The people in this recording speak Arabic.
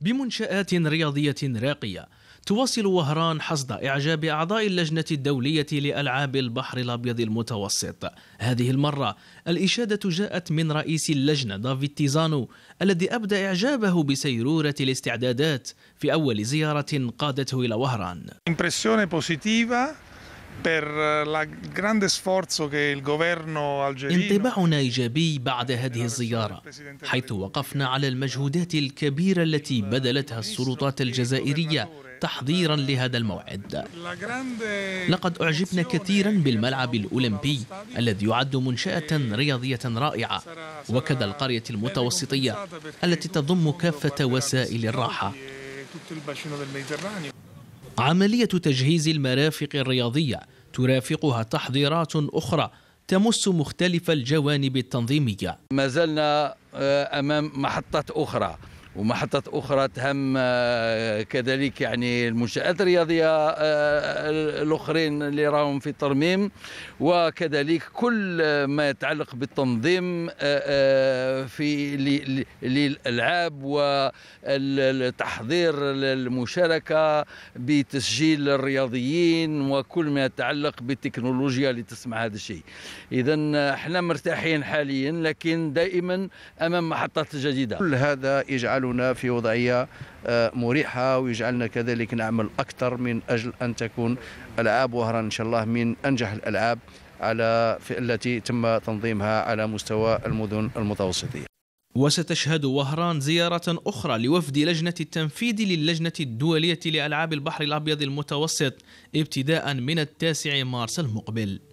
بمنشآت رياضية راقية تواصل وهران حصد إعجاب أعضاء اللجنة الدولية لألعاب البحر الأبيض المتوسط هذه المرة الإشادة جاءت من رئيس اللجنة دافيد تيزانو الذي أبدى إعجابه بسيرورة الاستعدادات في أول زيارة قادته إلى وهران Eh, انطباعنا إيجابي بعد هذه الزيارة حيث وقفنا على المجهودات الكبيرة التي بذلتها السلطات الجزائرية تحضيرا لهذا الموعد لقد أعجبنا كثيرا بالملعب الأولمبي الذي يعد منشأة رياضية رائعة وكذا القرية المتوسطية التي تضم كافة وسائل الراحة e عملية تجهيز المرافق الرياضية ترافقها تحضيرات أخرى تمس مختلف الجوانب التنظيمية ما زلنا آه، أمام محطة أخرى ومحطات أخرى تهم آه، كذلك يعني المنشآت الرياضية آه، الأخرين اللي راهم في الترميم وكذلك كل ما يتعلق بالتنظيم آه، في للألعاب والتحضير المشاركة بتسجيل الرياضيين وكل ما يتعلق بالتكنولوجيا اللي تسمع هذا الشيء إذا احنا مرتاحين حاليا لكن دائما أمام محطات جديدة كل هذا يجعل يجعلنا في وضعية آه، مريحة ويجعلنا كذلك نعمل أكثر من أجل أن تكون ألعاب وهران إن شاء الله من أنجح الألعاب على التي تم تنظيمها على مستوى المدن المتوسطية وستشهد وهران زيارة أخرى لوفد لجنة التنفيذ للجنة الدولية لألعاب البحر الأبيض المتوسط ابتداء من التاسع مارس المقبل